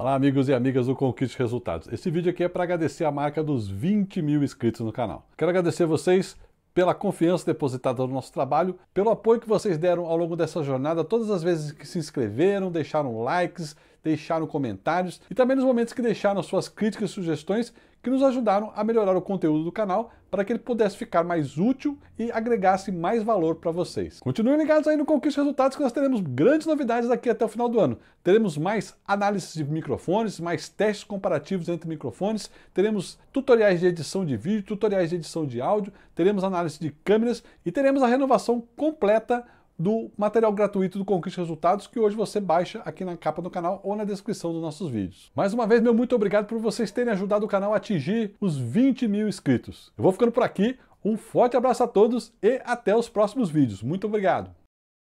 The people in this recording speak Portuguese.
Olá, amigos e amigas do Conquiste Resultados. Esse vídeo aqui é para agradecer a marca dos 20 mil inscritos no canal. Quero agradecer vocês pela confiança depositada no nosso trabalho, pelo apoio que vocês deram ao longo dessa jornada, todas as vezes que se inscreveram, deixaram likes, deixaram comentários e também nos momentos que deixaram suas críticas e sugestões que nos ajudaram a melhorar o conteúdo do canal para que ele pudesse ficar mais útil e agregasse mais valor para vocês. Continuem ligados aí no Conquista Resultados que nós teremos grandes novidades daqui até o final do ano. Teremos mais análises de microfones, mais testes comparativos entre microfones, teremos tutoriais de edição de vídeo, tutoriais de edição de áudio, teremos análise de câmeras e teremos a renovação completa do material gratuito do Conquista Resultados que hoje você baixa aqui na capa do canal ou na descrição dos nossos vídeos. Mais uma vez, meu muito obrigado por vocês terem ajudado o canal a atingir os 20 mil inscritos. Eu vou ficando por aqui, um forte abraço a todos e até os próximos vídeos. Muito obrigado!